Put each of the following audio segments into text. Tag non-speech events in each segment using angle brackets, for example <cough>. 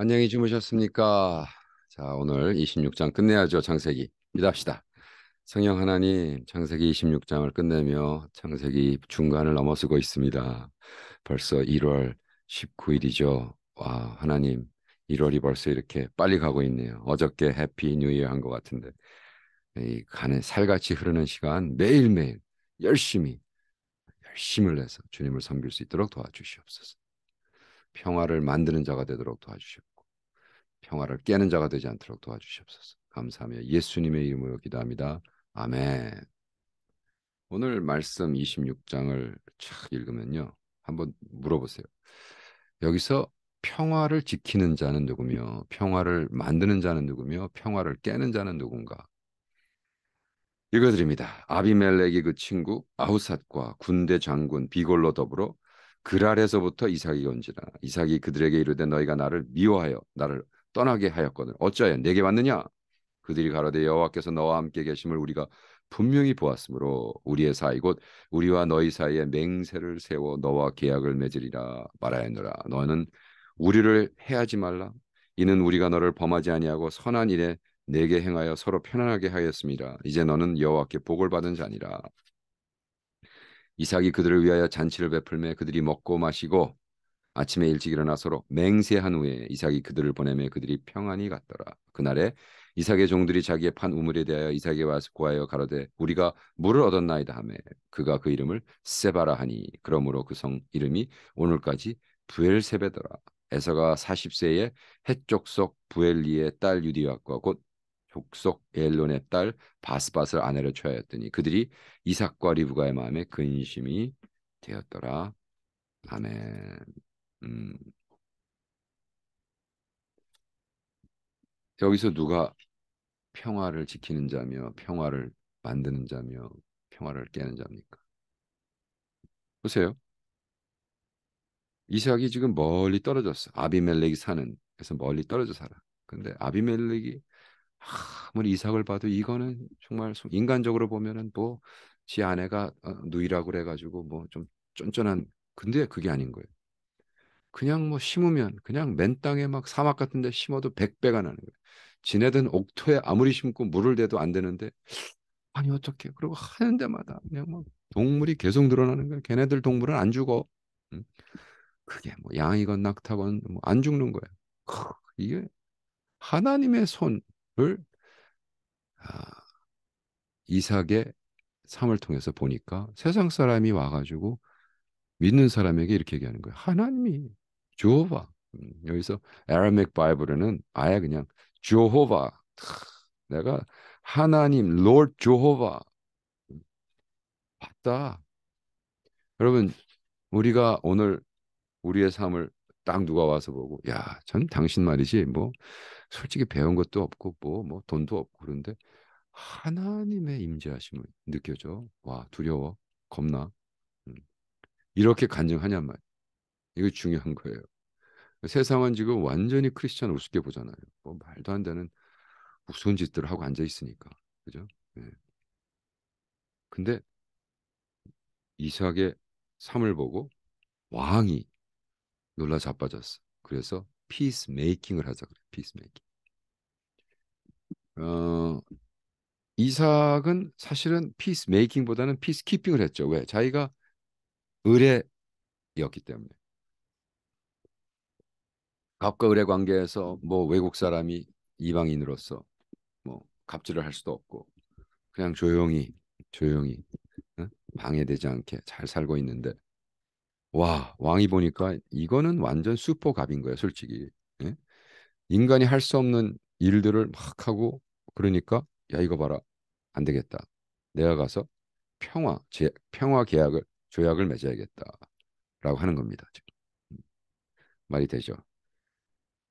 안녕히 주무셨습니까? 자, 오늘 26장 끝내야죠. 창세기 믿합시다. 성령 하나님, 창세기 26장을 끝내며 창세기 중간을 넘어서고 있습니다. 벌써 1월 19일이죠. 와, 하나님, 1월이 벌써 이렇게 빨리 가고 있네요. 어저께 해피 뉴 이어 한것 같은데. 이 가는 살같이 흐르는 시간 매일매일 열심히 열심을 내서 주님을 섬길 수 있도록 도와주시옵소서. 평화를 만드는 자가 되도록 도와주셨고 평화를 깨는 자가 되지 않도록 도와주시옵소서. 감사하며 예수님의 이름으로 기도합니다. 아멘. 오늘 말씀 26장을 쫙 읽으면요. 한번 물어보세요. 여기서 평화를 지키는 자는 누구며 평화를 만드는 자는 누구며 평화를 깨는 자는 누군가? 읽어드립니다. 아비멜렉이 그 친구 아우삿과 군대 장군 비골로 더불어 그랄에서부터 이삭이 온지라 이삭이 그들에게 이르되 너희가 나를 미워하여 나를 떠나게 하였거늘 어찌하여 내게 왔느냐 그들이 가로되 여호와께서 너와 함께 계심을 우리가 분명히 보았으므로 우리의 사이 곧 우리와 너희 사이에 맹세를 세워 너와 계약을 맺으리라 말하였노라 너는 우리를 해하지 말라 이는 우리가 너를 범하지 아니하고 선한 일에 내게 행하여 서로 편안하게 하였습니다 이제 너는 여호와께 복을 받은 자니라 이삭이 그들을 위하여 잔치를 베풀매 그들이 먹고 마시고 아침에 일찍 일어나 서로 맹세한 후에 이삭이 그들을 보내매 그들이 평안히 갔더라. 그날에 이삭의 종들이 자기의 판 우물에 대하여 이삭에 와서 구하여 가로되 우리가 물을 얻었나이다 하매 그가 그 이름을 세바라 하니 그러므로 그 성 이름이 오늘까지 부엘세베더라. 에서가 40세에 해쪽속 부엘리의 딸유디와곧 족속 엘론의 딸 바스바스를 아내로 취하였더니 그들이 이삭과 리브가의 마음에 근심이 되었더라. 아멘. 음. 여기서 누가 평화를 지키는 자며 평화를 만드는 자며 평화를 깨는 자입니까? 보세요. 이삭이 지금 멀리 떨어졌어. 아비멜렉이 사는 그래서 멀리 떨어져 살아. 근데 아비멜렉이 아무리 이삭을 봐도 이거는 정말 인간적으로 보면은 뭐지 아내가 어, 누이라고 그래가지고 뭐 좀 쫀쫀한 근데 그게 아닌 거예요. 그냥 뭐 심으면 그냥 맨 땅에 막 사막 같은데 심어도 백배가 나는 거예요. 지네든 옥토에 아무리 심고 물을 대도 안 되는데 아니 어떻게 그러고 하는 데마다 그냥 막 동물이 계속 늘어나는 거예요. 걔네들 동물은 안 죽어. 그게 뭐 양이건 낙타건 뭐안 죽는 거예요. 이게 하나님의 손 아, 이삭의 삶을 통해서 보니까 세상 사람이 와가지고 믿는 사람에게 이렇게 얘기하는 거예요. 하나님이 주호바 음, 여기서 아람맥 바이블에는 아예 그냥 주호바 내가 하나님 롤 주호바 음, 봤다. 여러분 우리가 오늘 우리의 삶을 딱 누가 와서 보고 야참 당신 말이지 뭐 솔직히 배운 것도 없고 뭐뭐 뭐 돈도 없고 그런데 하나님의 임재하심을 느껴져 와 두려워 겁나 음. 이렇게 간증하냔 말 이거 중요한 거예요 세상은 지금 완전히 크리스천 우습게 보잖아요 뭐 말도 안 되는 무서운 짓들을 하고 앉아 있으니까 그죠 예. 근데 이삭의 삶을 보고 왕이 놀라 자빠졌어. 그래서 피스 메이킹을 하자 피스 메이킹. 어, 이삭은 사실은 피스 메이킹보다는 피스 키핑을 했죠. 왜? 자기가 의뢰였기 때문에. 갑과 을의 관계에서 뭐 외국 사람이 이방인으로서 뭐 갑질을 할 수도 없고 그냥 조용히 조용히 응? 방해되지 않게 잘 살고 있는데 와 왕이 보니까 이거는 완전 슈퍼갑인 거야 솔직히 예? 인간이 할 수 없는 일들을 막 하고 그러니까 야 이거 봐라 안 되겠다 내가 가서 평화 제, 평화 계약을 조약을 맺어야겠다라고 하는 겁니다 지금. 음, 말이 되죠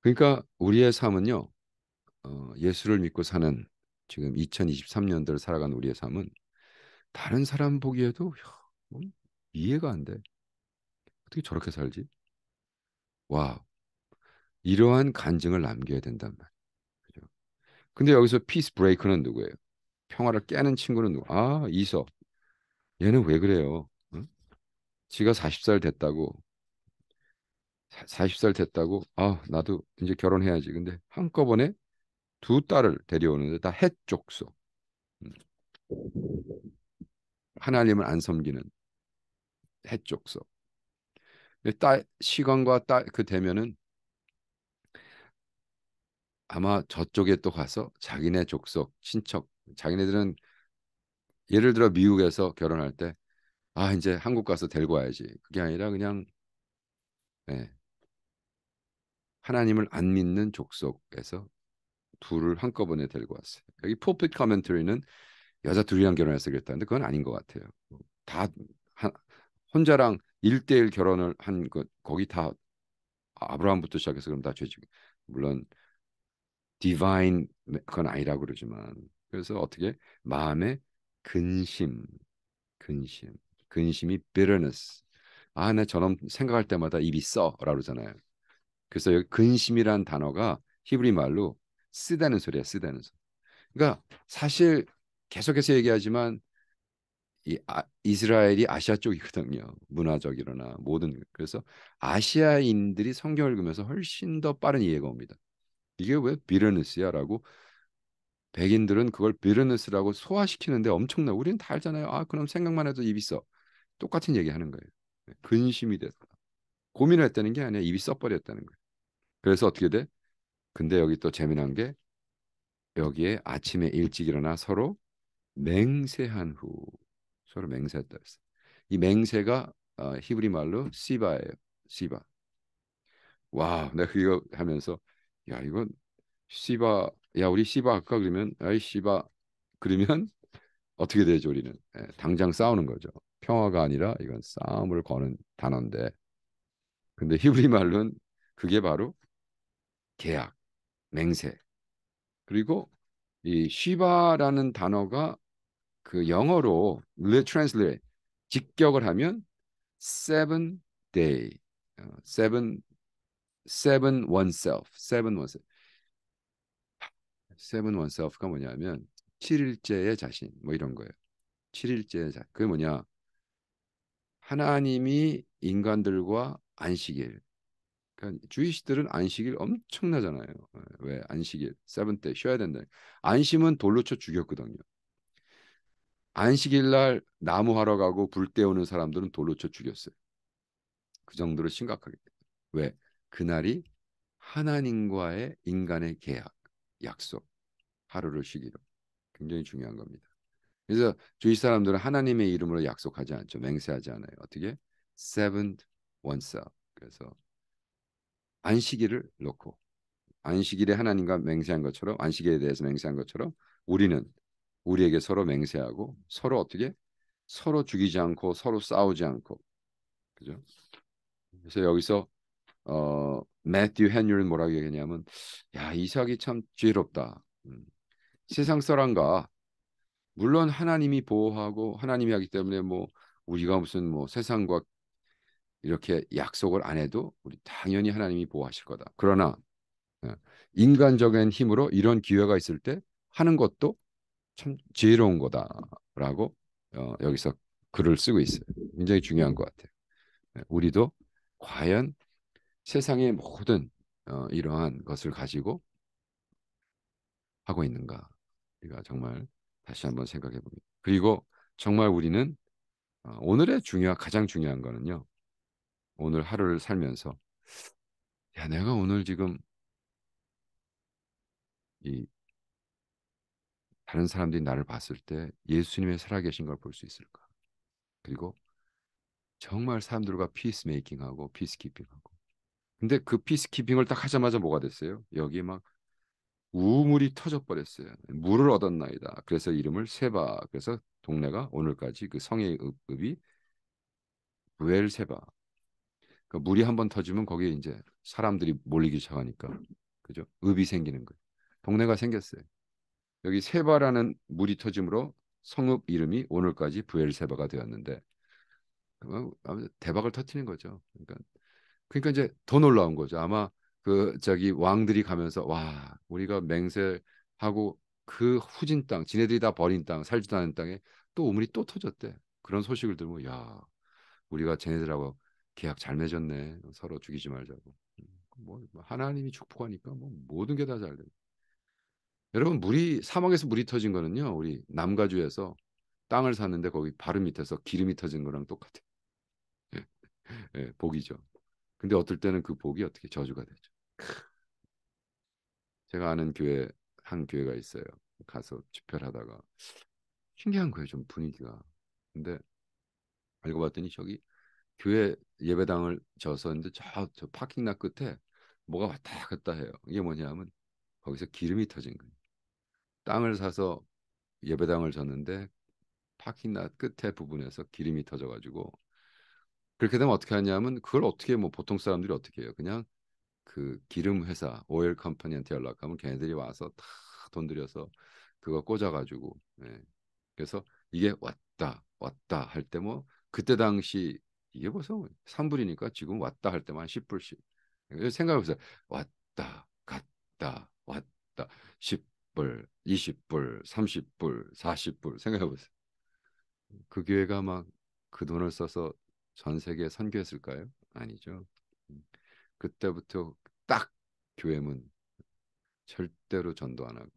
그러니까 우리의 삶은요 어, 예수를 믿고 사는 지금 2 0 2 3년들를 살아간 우리의 삶은 다른 사람 보기에도 이해가 안 돼. 어떻게 저렇게 살지? 와, 이러한 간증을 남겨야 된단 말이에요. 그죠? 근데 여기서 피스 브레이크는 누구예요? 평화를 깨는 친구는 누구? 아, 이서. 얘는 왜 그래요? 응? 지가 40살 됐다고 40살 됐다고 아 나도 이제 결혼해야지 근데 한꺼번에 두 딸을 데려오는데 다 해쪽소 음. 하나님을 안 섬기는 해쪽소 딸 시간과 딸그 되면은 아마 저쪽에 또 가서 자기네 족속 친척 자기네들은 예를 들어 미국에서 결혼할 때 아 이제 한국 가서 데리고 와야지 그게 아니라 그냥 예 하나님을 안 믿는 족속에서 둘을 한꺼번에 데리고 왔어요. 여기 포핏 커멘터리는 여자 둘이랑 결혼했어 그랬다는데 그건 아닌 것 같아요. 뭐 다 하, 혼자랑 일대일 결혼을 한 것 거기 다 아브라함부터 시작해서 그럼 다 죄지 물론 디바인 네, 그건 아니라고 그러지만 그래서 어떻게 마음에 근심 근심 근심이 bitterness 아나 저놈 생각할 때마다 입이 써라 그러잖아요 그래서 여기 근심이란 단어가 히브리 말로 쓰다는 소리야 쓰다는 소리 그러니까 사실 계속해서 얘기하지만 이 아, 이스라엘이 아시아 쪽이거든요. 문화적이거나 모든 그래서 아시아인들이 성경을 읽으면서 훨씬 더 빠른 이해가 옵니다. 이게 왜 비르느스야라고 백인들은 그걸 비르느스라고 소화시키는데 엄청나. 우리는 다 알잖아요. 아 그럼 생각만 해도 입이 써. 똑같은 얘기하는 거예요. 네, 근심이 됐다. 고민을 했다는 게 아니라 입이 써버렸다는 거예요. 그래서 어떻게 돼? 근데 여기 또 재미난 게 여기에 아침에 일찍 일어나 서로 맹세한 후 서로 맹세했다 했어. 이 맹세가 어, 히브리 말로 시바예요. 시바. 와, 내가 이거 하면서 야 이건 시바, 야 우리 시바 아까 그러면 아이 시바 그러면 <laughs> 어떻게 되죠 우리는 예, 당장 싸우는 거죠. 평화가 아니라 이건 싸움을 거는 단어인데, 근데 히브리 말로는 그게 바로 계약, 맹세. 그리고 이 시바라는 단어가 그 영어로 translate 직격을 하면 seven day, 어, seven seven oneself, seven oneself, seven oneself가 뭐냐면 7일째의 자신 뭐 이런 거예요. 7일째의 자, 그게 뭐냐? 하나님이 인간들과 안식일. 그러니까 주이시들은 안식일 엄청나잖아요. 어, 왜 안식일? 세븐 때 쉬어야 된다. 안심은 돌로 쳐 죽였거든요. 안식일 날 나무 하러 가고 불 때우는 사람들은 돌로 쳐 죽였어요. 그 정도로 심각하게. 왜? 그날이 하나님과의 인간의 계약, 약속, 하루를 쉬기로 굉장히 중요한 겁니다. 그래서 주위 사람들은 하나님의 이름으로 약속하지 않죠. 맹세하지 않아요. 어떻게? Seventh o n e e 그래서 안식일을 놓고 안식일에 하나님과 맹세한 것처럼 안식일에 대해서 맹세한 것처럼 우리는 우리에게 서로 맹세하고 서로 어떻게 서로 죽이지 않고 서로 싸우지 않고 그죠? 그래서 여기서 어 매튜 헨리는 뭐라고 얘기냐면 야 이삭이 참 지혜롭다. 음. 세상 사람과 물론 하나님이 보호하고 하나님이 하기 때문에 뭐 우리가 무슨 뭐 세상과 이렇게 약속을 안 해도 우리 당연히 하나님이 보호하실 거다. 그러나 예, 인간적인 힘으로 이런 기회가 있을 때 하는 것도 참 지혜로운 거다라고 어, 여기서 글을 쓰고 있어요. 굉장히 중요한 것 같아요. 네, 우리도 과연 세상의 모든 어, 이러한 것을 가지고 하고 있는가 우리가 정말 다시 한번 생각해 봅니다. 그리고 정말 우리는 어, 오늘의 중요한 가장 중요한 거는요. 오늘 하루를 살면서 야 내가 오늘 지금 이 다른 사람들이 나를 봤을 때 예수님의 살아계신 걸 볼 수 있을까? 그리고 정말 사람들과 피스 메이킹하고 피스 키핑하고 근데 그 피스 키핑을 딱 하자마자 뭐가 됐어요? 여기 막 우물이 터져 버렸어요. 물을 얻었나이다. 그래서 이름을 세바. 그래서 동네가 오늘까지 그 성의 읍이 부세바 그러니까 물이 한번 터지면 거기에 이제 사람들이 몰리기 시작하니까 그죠? 읍이 생기는 거예요. 동네가 생겼어요. 여기 세바라는 물이 터짐으로 성읍 이름이 오늘까지 부엘세바가 되었는데 뭐, 대박을 터트리는 거죠. 그러니까 그러니까 이제 더 놀라운 거죠. 아마 그 저기 왕들이 가면서 와 우리가 맹세하고 그 후진 땅, 지네들이 다 버린 땅, 살지도 않은 땅에 또 우물이 또 터졌대. 그런 소식을 들으면 야 우리가 쟤네들하고 계약 잘 맺었네. 서로 죽이지 말자고. 뭐 하나님이 축복하니까 뭐 모든 게 다 잘 돼. 여러분 물이 사막에서 물이 터진 거는요. 우리 남가주에서 땅을 샀는데 거기 바로 밑에서 기름이 터진 거랑 똑같아요. 예, 예, 복이죠. 근데 어떨 때는 그 복이 어떻게 저주가 되죠. 제가 아는 교회 한 교회가 있어요. 가서 집회하다가 신기한 거예요. 좀 분위기가. 근데 알고 봤더니 저기 교회 예배당을 졌서는데 저, 저파킹나 끝에 뭐가 왔다 갔다 해요. 이게 뭐냐면 거기서 기름이 터진 거예요. 땅을 사서 예배당을 졌는데 파킹랏 끝에 부분에서 기름이 터져가지고 그렇게 되면 어떻게 하냐면 그걸 어떻게 뭐 보통 사람들이 어떻게 해요? 그냥 그 기름 회사 오일 컴퍼니한테 연락하면 걔네들이 와서 다 돈 들여서 그거 꽂아가지고 예. 그래서 이게 왔다 왔다 할 때 뭐 그때 당시 이게 벌써 3불이니까 지금 왔다 할 때만 10불씩 생각해보세요 왔다 갔다 왔다 10 10불, 20불, 30불, 40불 생각해 보세요. 그 교회가 막 그 돈을 써서 전 세계에 선교했을까요? 아니죠. 음, 그때부터 딱 교회 문 절대로 전도 안 하고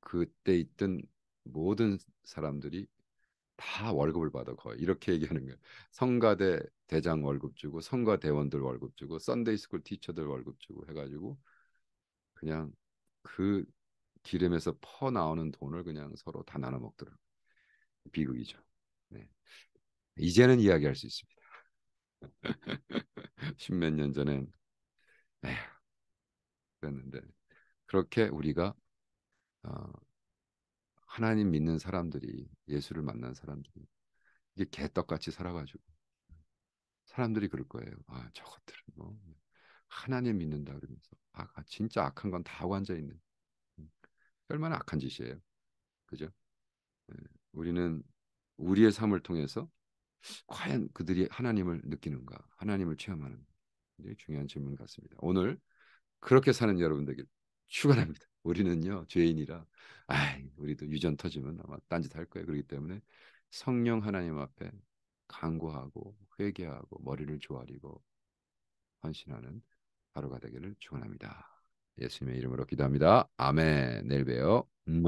그때 있던 모든 사람들이 다 월급을 받아 거의 이렇게 얘기하는 거예요. 성가대 대장 월급 주고 성가 대원들 월급 주고 썬데이 스쿨 티처들 월급 주고 해가지고 그냥 그 기름에서 퍼 나오는 돈을 그냥 서로 다 나눠 먹더라고요. 비극이죠. 네. 이제는 이야기할 수 있습니다. <laughs> 십몇 년 전엔 그랬는데 그렇게 우리가 어, 하나님 믿는 사람들이 예수를 만난 사람들이 이게 개떡같이 살아가지고 사람들이 그럴 거예요. 아저것들뭐 하나님 믿는다 그러면서 아, 아 진짜 악한 건다 앉아 있는 얼마나 악한 짓이에요. 그죠? 예, 우리는 우리의 삶을 통해서 과연 그들이 하나님을 느끼는가, 하나님을 체험하는 굉장히 중요한 질문 같습니다. 오늘 그렇게 사는 여러분들에 축원합니다. <laughs> 우리는요 죄인이라, 아, 우리도 유전 터지면 아마 딴짓 할 거예요. 그렇기 때문에 성령 하나님 앞에 간구하고 회개하고 머리를 조아리고 헌신하는 하루가 되기를 축원합니다. 예수님의 이름으로 기도합니다. 아멘. 내일 봬요. 음.